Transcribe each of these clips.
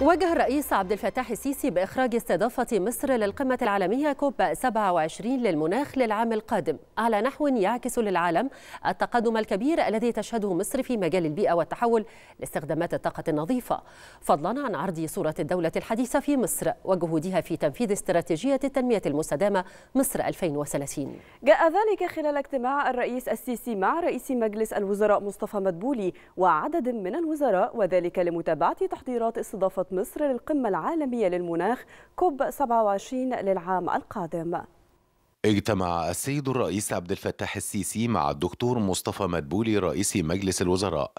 وجه الرئيس عبد الفتاح السيسي بإخراج استضافة مصر للقمة العالمية كوب 27 للمناخ للعام القادم على نحو يعكس للعالم التقدم الكبير الذي تشهده مصر في مجال البيئة والتحول لاستخدامات الطاقة النظيفة فضلا عن عرض صورة الدولة الحديثة في مصر وجهودها في تنفيذ استراتيجية التنمية المستدامة مصر 2030 جاء ذلك خلال اجتماع الرئيس السيسي مع رئيس مجلس الوزراء مصطفى مدبولي وعدد من الوزراء وذلك لمتابعة تحضيرات استضافة مصر للقمة العالمية للمناخ كوب 27 للعام القادم اجتمع السيد الرئيس عبد الفتاح السيسي مع الدكتور مصطفى مدبولي رئيس مجلس الوزراء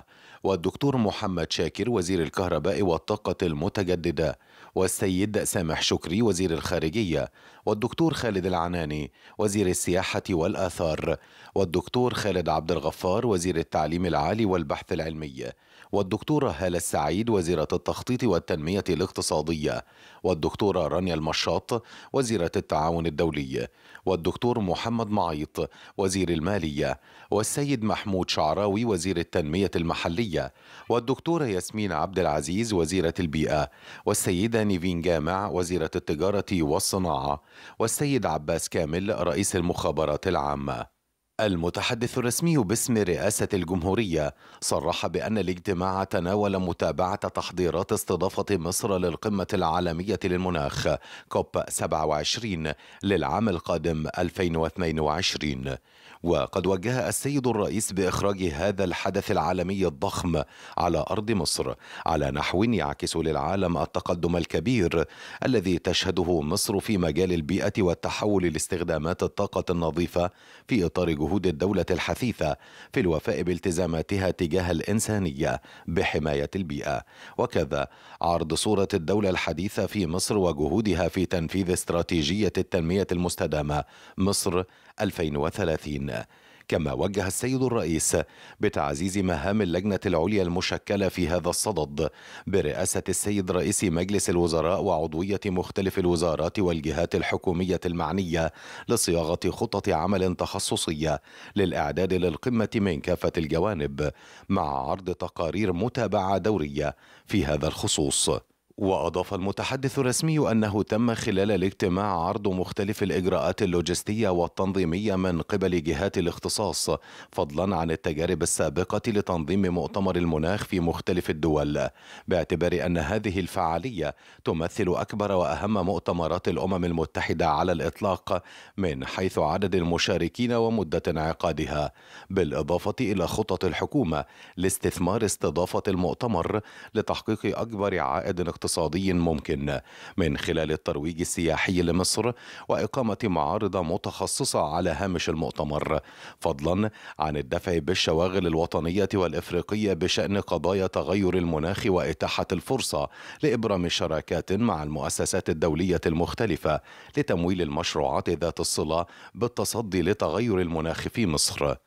والدكتور محمد شاكر وزير الكهرباء والطاقة المتجددة والسيد سامح شكري وزير الخارجية والدكتور خالد العناني وزير السياحة والآثار والدكتور خالد عبد الغفار وزير التعليم العالي والبحث العلمي والدكتورة هالة السعيد وزيرة التخطيط والتنمية الاقتصادية والدكتورة رانيا المشاط وزيرة التعاون الدولي والدكتور محمد معيط وزير المالية والسيد محمود شعراوي وزير التنمية المحلية والدكتورة ياسمين عبد العزيز وزيرة البيئة والسيدة نيفين جامع وزيرة التجارة والصناعة والسيد عباس كامل رئيس المخابرات العامة المتحدث الرسمي باسم رئاسة الجمهورية صرح بأن الاجتماع تناول متابعة تحضيرات استضافة مصر للقمة العالمية للمناخ كوب 27 للعام القادم 2022 وقد وجه السيد الرئيس بإخراج هذا الحدث العالمي الضخم على أرض مصر على نحو يعكس للعالم التقدم الكبير الذي تشهده مصر في مجال البيئة والتحول لاستخدامات الطاقة النظيفة في إطار جهود الدولة الحثيثة في الوفاء بالتزاماتها تجاه الإنسانية بحماية البيئة وكذا عرض صورة الدولة الحديثة في مصر وجهودها في تنفيذ استراتيجية التنمية المستدامة مصر 2030 كما وجه السيد الرئيس بتعزيز مهام اللجنة العليا المشكلة في هذا الصدد برئاسة السيد رئيس مجلس الوزراء وعضوية مختلف الوزارات والجهات الحكومية المعنية لصياغة خطط عمل تخصصية للإعداد للقمة من كافة الجوانب مع عرض تقارير متابعة دورية في هذا الخصوص وأضاف المتحدث الرسمي أنه تم خلال الاجتماع عرض مختلف الإجراءات اللوجستية والتنظيمية من قبل جهات الاختصاص فضلا عن التجارب السابقة لتنظيم مؤتمر المناخ في مختلف الدول باعتبار أن هذه الفعالية تمثل أكبر وأهم مؤتمرات الأمم المتحدة على الإطلاق من حيث عدد المشاركين ومدة انعقادها بالإضافة إلى خطط الحكومة لاستثمار استضافة المؤتمر لتحقيق أكبر عائد اقتصادي اقتصادي ممكن من خلال الترويج السياحي لمصر وإقامة معارض متخصصة على هامش المؤتمر فضلا عن الدفع بالشواغل الوطنية والإفريقية بشأن قضايا تغير المناخ وإتاحة الفرصة لإبرام شراكات مع المؤسسات الدولية المختلفة لتمويل المشروعات ذات الصلة بالتصدي لتغير المناخ في مصر